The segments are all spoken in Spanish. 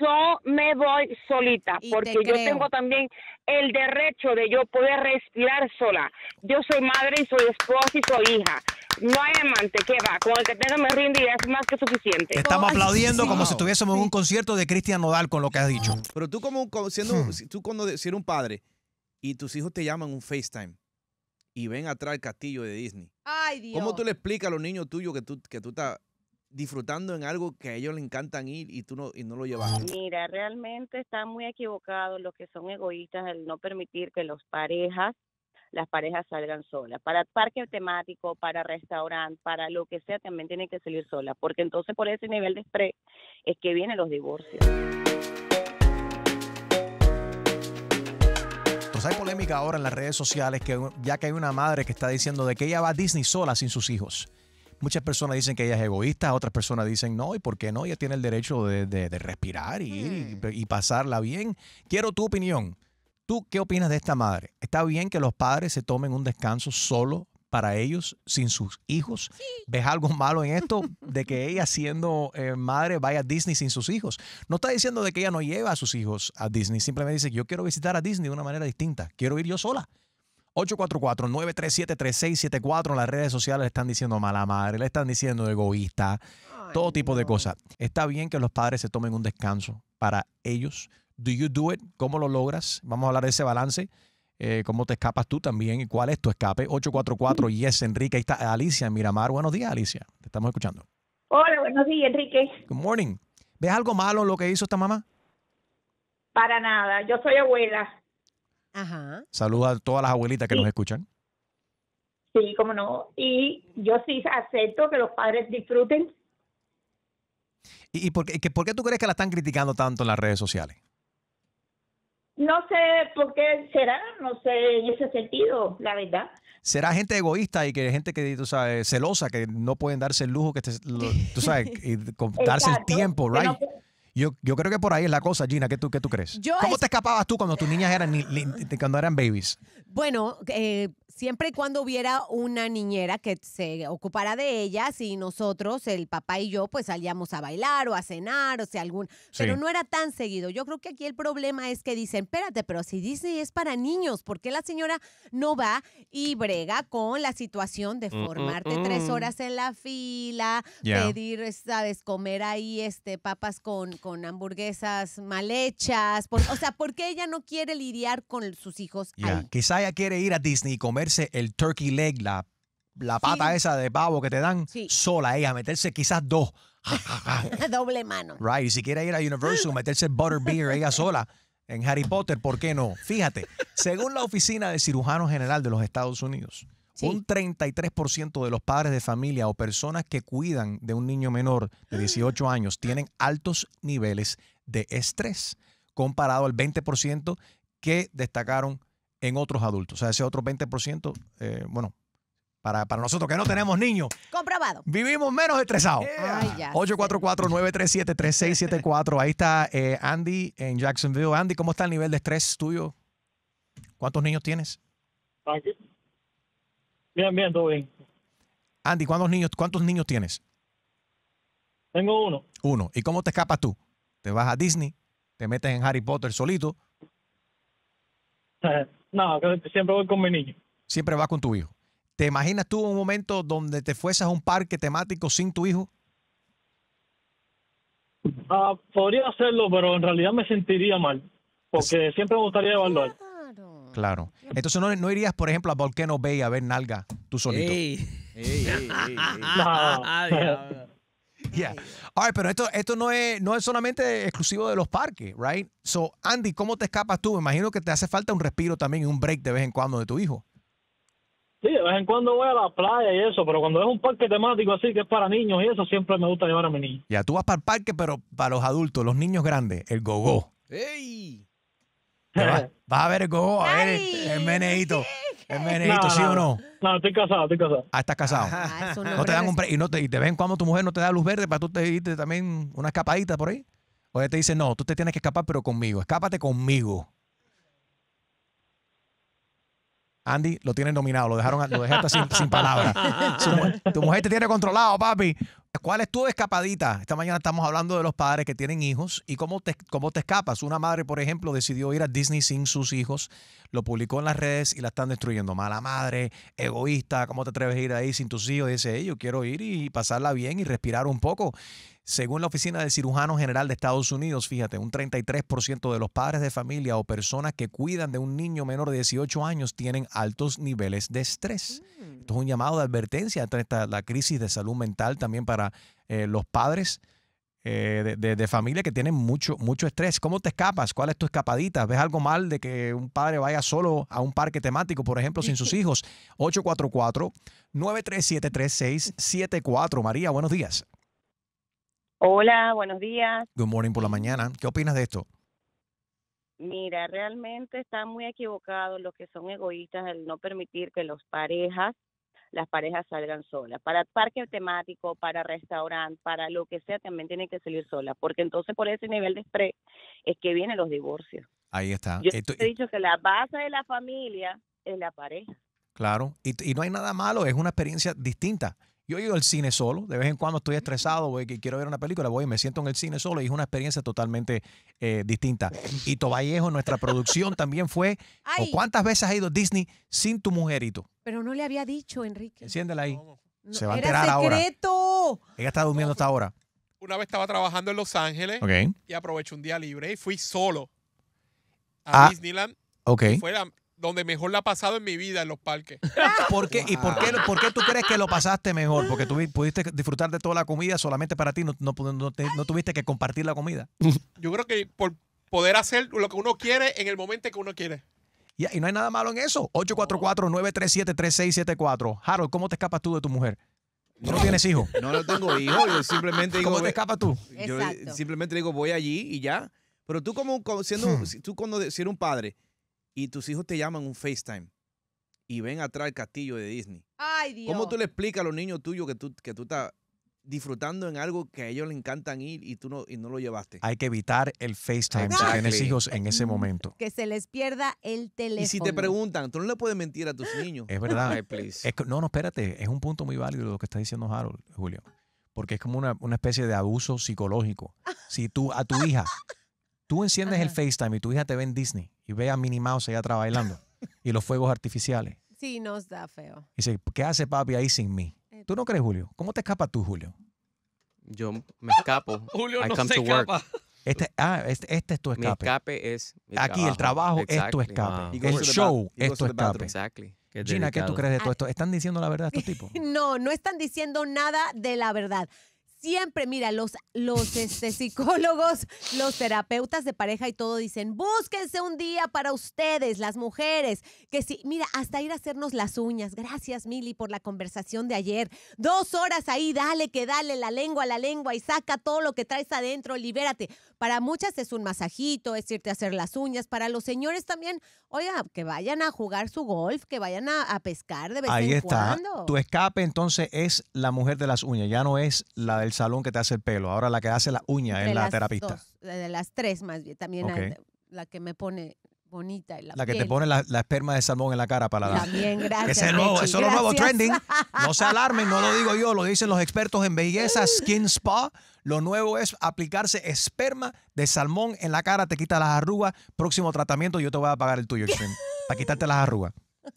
yo me voy solita, porque yo tengo también el derecho de yo poder respirar sola. Yo soy madre y soy esposa y soy hija. No hay amante que va, con el que tengo me rinde y es más que suficiente. Estamos aplaudiendo como si estuviésemos en un concierto de Cristian Nodal con lo que has dicho. Pero tú como siendo, hmm. tú cuando si eres un padre y tus hijos te llaman un FaceTime y ven atrás el castillo de Disney. Ay, Dios. ¿Cómo tú le explicas a los niños tuyos que tú que tú estás disfrutando en algo que a ellos les encantan ir y tú no, y no lo llevas. Mira, realmente están muy equivocados los que son egoístas al no permitir que las parejas, las parejas salgan solas. Para parque temático, para restaurante, para lo que sea, también tienen que salir solas, porque entonces por ese nivel de estrés es que vienen los divorcios. Entonces hay polémica ahora en las redes sociales que ya que hay una madre que está diciendo de que ella va a Disney sola sin sus hijos. Muchas personas dicen que ella es egoísta, otras personas dicen no, ¿y por qué no? Ella tiene el derecho de, respirar y, hmm. y, pasarla bien. Quiero tu opinión. ¿Tú qué opinas de esta madre? ¿Está bien que los padres se tomen un descanso solo para ellos, sin sus hijos? ¿Ves algo malo en esto de que ella siendo eh, madre vaya a Disney sin sus hijos? No está diciendo de que ella no lleva a sus hijos a Disney, simplemente dice, yo quiero visitar a Disney de una manera distinta, quiero ir yo sola. 844-937-3674. Las redes sociales le están diciendo mala madre, le están diciendo egoísta, todo tipo de cosas. Está bien que los padres se tomen un descanso para ellos. ¿Do you do it? ¿Cómo lo logras? Vamos a hablar de ese balance. Eh, ¿Cómo te escapas tú también? ¿Y cuál es tu escape? 844 Yes Enrique. Ahí está Alicia en Miramar. Buenos días, Alicia. Te estamos escuchando. Hola, buenos días, Enrique. Good morning. ¿Ves algo malo en lo que hizo esta mamá? Para nada. Yo soy abuela. Ajá. Saludos a todas las abuelitas que nos escuchan. Sí, cómo no. Y yo sí acepto que los padres disfruten. ¿Y, por, qué, por qué tú crees que la están criticando tanto en las redes sociales? No sé por qué será, no sé en ese sentido, la verdad. Será gente egoísta y que gente que, tú sabes, celosa, que no pueden darse el lujo, que tú sabes, y, darse el tiempo, ¿right? Yo, yo creo que por ahí es la cosa, Gina. ¿Qué tú, qué tú crees? ¿Cómo te escapabas tú cuando tus niñas eran, cuando eran babies? Bueno, eh, siempre y cuando hubiera una niñera que se ocupara de ellas y nosotros, el papá y yo, pues salíamos a bailar o a cenar, o sea, algún... Pero no era tan seguido. Yo creo que aquí el problema es que dicen, espérate, pero si Disney es para niños, ¿por qué la señora no va y brega con la situación de mm, mm, formarte tres mm. horas en la fila, pedir, sabes, comer ahí este, papas con, con hamburguesas mal hechas? o sea, ¿por qué ella no quiere lidiar con sus hijos? Quizá ella quiere ir a Disney y comer el turkey leg, la, la pata esa de pavo que te dan, sola ella, meterse quizás dos. Doble mano. Right, y si quiere ir a Universal, meterse Butterbeer ella sola en Harry Potter, ¿por qué no? Fíjate, según la Oficina de Cirujano General de los Estados Unidos, Un 33% de los padres de familia o personas que cuidan de un niño menor de 18 mm. años tienen altos niveles de estrés, comparado al 20% que destacaron en otros adultos. O sea, ese otro 20%, eh, bueno, para, para, nosotros que no tenemos niños. Comprobado. Vivimos menos estresados. 844-937-3674. Ahí está eh, Andy en Jacksonville. Andy, ¿cómo está el nivel de estrés tuyo? ¿Cuántos niños tienes? Bien, bien, todo bien. Andy, ¿cuántos niños, ¿cuántos niños tienes? Tengo uno. Uno. ¿Y cómo te escapas tú? ¿Te vas a Disney? ¿Te metes en Harry Potter solito? No, siempre voy con mi niño. Siempre vas con tu hijo. ¿Te imaginas tú un momento donde te fueses a un parque temático sin tu hijo? Ah, podría hacerlo, pero en realidad me sentiría mal, porque siempre me gustaría llevarlo Claro. Entonces no, no, irías, por ejemplo, a Volcano Bay a ver nalga tú solito. Ey. Ey, Yeah. pero esto, esto no, es, no es solamente exclusivo de los parques, right? So, Andy, ¿cómo te escapas tú? Me imagino que te hace falta un respiro también y un break de vez en cuando de tu hijo. Sí, de vez en cuando voy a la playa y eso, pero cuando es un parque temático así que es para niños y eso, siempre me gusta llevar a mi niño. Ya, tú vas para el parque, pero para los adultos, los niños grandes, el gogo. ¡Ey! Vas, a ver el gogo, a ver el, el meneito. ¿Es meneito, sí o no? No, estoy casado, estoy casado. Ah, estás casado. Ah, no te dan un y, no te, y te ven cuando tu mujer no te da luz verde para tú te irte también una escapadita por ahí. O ella te dice, no, tú te tienes que escapar, pero conmigo. Escápate conmigo. Andy, lo tienen dominado, lo dejaron, lo dejaste sin, sin palabras. tu mujer te tiene controlado, papi. ¿Cuál es tu escapadita? Esta mañana estamos hablando de los padres que tienen hijos y cómo te, cómo te escapas. Una madre, por ejemplo, decidió ir a Disney sin sus hijos, lo publicó en las redes y la están destruyendo. Mala madre, egoísta, ¿cómo te atreves a ir ahí sin tus hijos? dice, yo quiero ir y pasarla bien y respirar un poco. Según la Oficina del Cirujano General de Estados Unidos, fíjate, un 33% de los padres de familia o personas que cuidan de un niño menor de 18 años tienen altos niveles de estrés. Mm. Esto es un llamado de advertencia ante la crisis de salud mental también para eh, los padres eh, de, familia que tienen mucho, mucho estrés. ¿Cómo te escapas? ¿Cuál es tu escapadita? ¿Ves algo mal de que un padre vaya solo a un parque temático, por ejemplo, sin sus hijos? 844-937-3674. María, buenos días. Hola, buenos días. Good morning por la mañana. ¿Qué opinas de esto? Mira, realmente están muy equivocados los que son egoístas el no permitir que los parejas las parejas salgan solas. Para parque temático, para restaurante, para lo que sea, también tienen que salir solas, porque entonces por ese nivel de estrés es que vienen los divorcios. Ahí está. Yo eh, he dicho que la base de la familia es la pareja. Claro, y, y no hay nada malo, es una experiencia distinta. Yo he ido al cine solo, de vez en cuando estoy estresado, voy, que quiero ver una película, voy y me siento en el cine solo y es una experiencia totalmente eh, distinta. Y Toballejo, nuestra producción también fue, cuántas veces has ido a Disney sin tu mujerito? Pero no le había dicho, Enrique. Enciéndela ahí. Se va a enterar ahora. secreto! Ella está durmiendo hasta ahora. Una vez estaba trabajando en Los Ángeles y aproveché un día libre y fui solo a ah. Disneyland. Fue la, donde mejor la ha pasado en mi vida en los parques. ¿Por qué? ¿Y por qué, por tú crees que lo pasaste mejor? Porque tú pudiste disfrutar de toda la comida solamente para ti, no, tuviste que compartir la comida. Yo creo que por poder hacer lo que uno quiere en el momento que uno quiere. y no hay nada malo en eso. 844-937-3674. Harold, ¿cómo te escapas tú de tu mujer? no, tienes hijos? No, no tengo hijos. Yo simplemente ¿Cómo te escapas tú? Yo simplemente digo, voy allí y ya. Pero tú, como, siendo. Hmm. Tú, cuando un padre, y tus hijos te llaman un FaceTime y ven atrás el castillo de Disney. Ay, Dios. ¿Cómo tú le explicas a los niños tuyos que tú, que tú estás disfrutando en algo que a ellos les encantan ir y tú no, y no lo llevaste. Hay que evitar el FaceTime si tienes hijos en ese momento. Que se les pierda el teléfono. Y si te preguntan, tú no le puedes mentir a tus niños. Es verdad. no, no, espérate. Es un punto muy válido lo que está diciendo Harold, Julio. Porque es como una, una especie de abuso psicológico. Si tú a tu hija Tú enciendes el FaceTime y tu hija te ve en Disney y ve a Minnie Mouse allá trabajando y los fuegos artificiales. Sí, nos da feo. dice, ¿qué hace papi ahí sin mí? Eh, ¿Tú no crees, Julio? ¿Cómo te escapas tú, Julio? Yo me escapo. Julio no se escapa. Este, ah, este, este es tu escape. Mi escape es Aquí el trabajo es tu escape. Ah. El show es tu escape. Exactly. Gina, ¿qué tú crees de todo ah. esto? ¿Están diciendo la verdad estos tipos? no, no están diciendo nada de la verdad siempre, mira, los, los este, psicólogos, los terapeutas de pareja y todo dicen, búsquense un día para ustedes, las mujeres, que sí, mira, hasta ir a hacernos las uñas. Gracias, Mili, por la conversación de ayer. Dos horas ahí, dale que dale la lengua, a la lengua y saca todo lo que traes adentro, libérate. Para muchas es un masajito, es irte a hacer las uñas. Para los señores también, oiga, que vayan a jugar su golf, que vayan a, pescar de vez ahí está. Tu escape entonces es la mujer de las uñas, ya no es la del salón que te hace el pelo, ahora la que hace la uña es la terapista. de las tres más bien, también la que me pone bonita. Y la, que te pone la, esperma de salmón en la cara para dar También, gracias. eso es lo nuevo trending. No se alarmen, no lo digo yo, lo dicen los expertos en belleza, Skin Spa. Lo nuevo es aplicarse esperma de salmón en la cara, te quita las arrugas. Próximo tratamiento, yo te voy a pagar el tuyo, para quitarte las arrugas.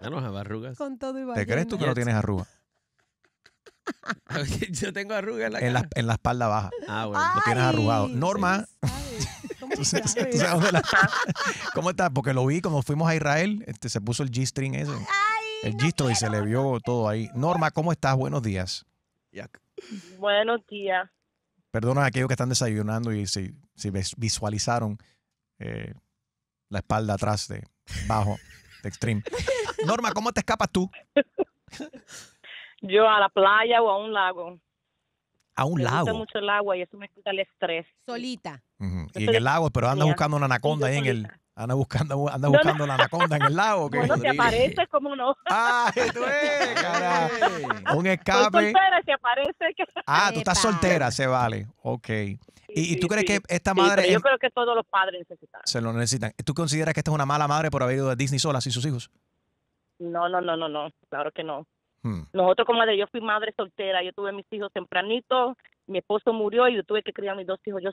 Ah, arrugas. Con todo y ¿Te crees tú que no tienes arrugas? Yo tengo arrugas en la En la, espalda baja. Ah, lo tienes arrugado. Norma. ¿Cómo estás? Porque lo vi cuando fuimos a Israel, este, se puso el G-string ese. el G-string se le vio todo ahí. Norma, ¿cómo estás? Buenos días. Buenos días. Perdona a aquellos que están desayunando y si, si visualizaron eh, la espalda atrás de bajo, de extreme. Norma, ¿cómo te escapas tú? Yo a la playa o a un lago. A un lago. Me gusta mucho el agua y eso me quita el estrés. Solita. Y en el lago, pero anda buscando una anaconda ahí en el. Anda buscando, anda buscando la anaconda en el lago. ¿qué? se aparece, ¿cómo no? ¡Ah, tú Un escape. soltera, aparece. Ah, tú estás soltera, se vale. Ok. ¿Y, tú crees que esta madre...? yo creo que todos los padres necesitan. Se lo necesitan. ¿Tú consideras que esta es una mala madre por haber ido a Disney sola sin sus hijos? No, no, no, no, no. Claro que no. Nosotros, hmm. como yo fui madre soltera, yo tuve mis hijos tempranito mi esposo murió y yo tuve que criar a mis dos hijos yo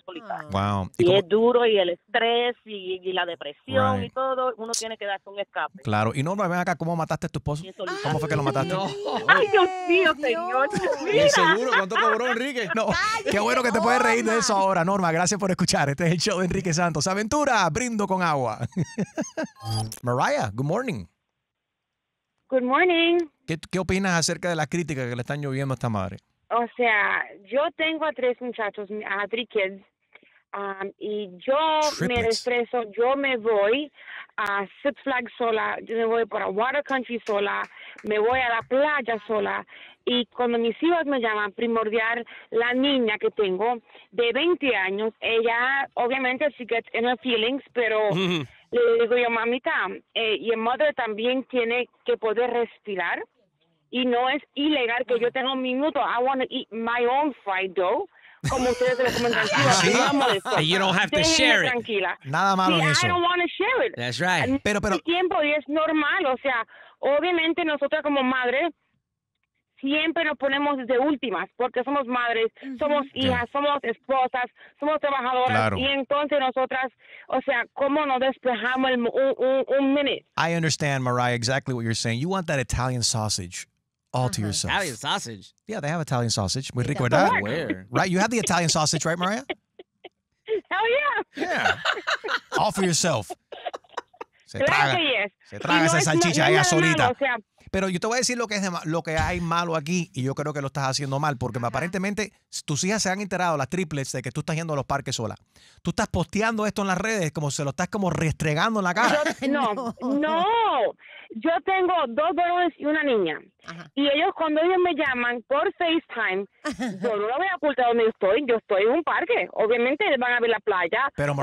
ah. Y, es duro y el estrés y, la depresión y todo, uno tiene que darse un escape. Claro, y Norma ven acá, ¿cómo mataste a tu esposo? ¿Cómo fue que lo mataste? Ay, Dios mío, señor. seguro? ¿Cuánto cobró Enrique? qué bueno que te puedes reír de eso ahora, Norma. Gracias por escuchar. Este es el show de Enrique Santos. Aventura, brindo con agua. Mariah, good morning. Good morning. ¿Qué, opinas acerca de la crítica que le están lloviendo a esta madre? O sea, yo tengo a tres muchachos, a tres kids, um, y yo me estreso, yo me voy a Six Flags sola, yo me voy para Water Country sola, me voy a la playa sola, y cuando mis hijos me llaman primordial, la niña que tengo de 20 años, ella obviamente sí que tiene feelings, pero... Mm. Le digo yo, mamita, eh, y el madre también tiene que poder respirar. Y no es ilegal que yo tenga un minuto. I want to eat my own fried dough como ustedes comentan. ¿Sí? Ah, don't Nada malo en eso. That's right. Pero, pero. tiempo y es normal, o sea, obviamente nosotras como madres siempre nos ponemos de últimas, porque somos madres, somos hijas, somos esposas, somos trabajadoras, y entonces nosotras, o sea, ¿cómo nos despejamos un, un, un minute? I understand, Mariah, exactly what you're saying. You want that Italian sausage. All to yourself. Italian sausage. Yeah, they have Italian sausage. Muy rico, ¿verdad? Where? Right, you have the Italian sausage, right, Mariah? Hell yeah. Yeah. All for yourself. Se claro traga, se traga esa salchicha ahí solita. o sea, pero yo te voy a decir lo que, es lo que hay malo aquí y yo creo que lo estás haciendo mal porque aparentemente tus hijas se han enterado, las triplets, de que tú estás yendo a los parques sola. Tú estás posteando esto en las redes como se lo estás como restregando en la cara. no, no, Yo tengo dos varones y una niña. Y ellos cuando ellos me llaman por FaceTime, yo no lo voy a ocultar donde estoy. Yo estoy en un parque. Obviamente van a ver la playa. Pero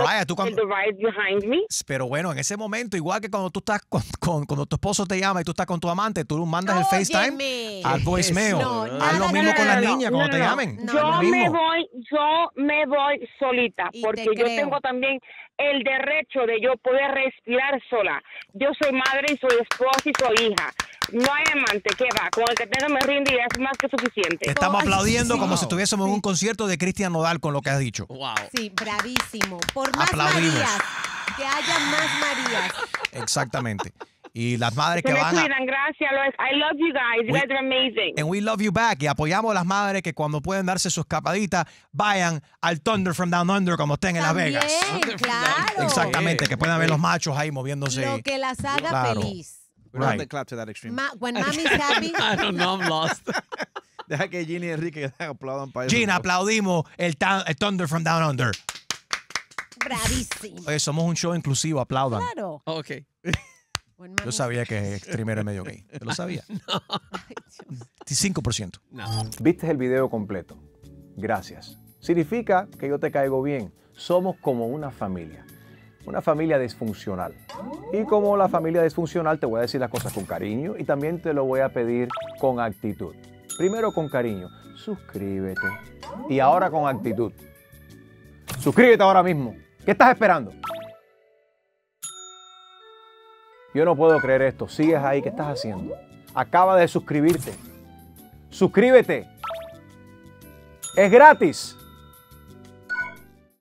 Pero bueno, en ese momento, igual que cuando tú estás con, con, cuando tu esposo te llama y tú estás con tu amante, tú Tú mandas el FaceTime al voicemail. Haz lo mismo con las niñas cuando te llamen. yo me voy, yo me voy solita porque yo tengo también el derecho de yo poder respirar sola. Yo soy madre y soy esposa y soy hija. No hay amante que va, con el que tenga me rinde y es más que suficiente. Estamos aplaudiendo como si estuviésemos en un concierto de Cristian Nodal con lo que has dicho. Wow. Sí, bravísimo. Por más Marías, que haya más Marías. Exactamente y las madres que, van a... gracias I love you guys. You guys are amazing. And we love you back. Y apoyamos a las madres que cuando pueden darse sus escapaditas, vayan al Thunder from Down Under como estén en Las Vegas. Exactamente, que puedan ver los machos ahí moviéndose. Lo que las haga feliz. Right. clap to that extreme. when mommy's happy. I don't know, I'm lost. Deja que Gina y Enrique aplaudan para Gina, aplaudimos el, Thunder from Down Under. Bravísimo. Oye, somos un show inclusivo, aplaudan. Claro. ok. Yo sabía que streamer era medio gay. lo sabía. 25%. 5%. No. Viste el video completo. Gracias. Significa que yo te caigo bien. Somos como una familia. Una familia disfuncional. Y como la familia disfuncional, te voy a decir las cosas con cariño y también te lo voy a pedir con actitud. Primero con cariño, suscríbete. Y ahora con actitud. Suscríbete ahora mismo. ¿Qué estás esperando? Yo no puedo creer esto. Sigues ahí, ¿qué estás haciendo? Acaba de suscribirte. Suscríbete. Es gratis.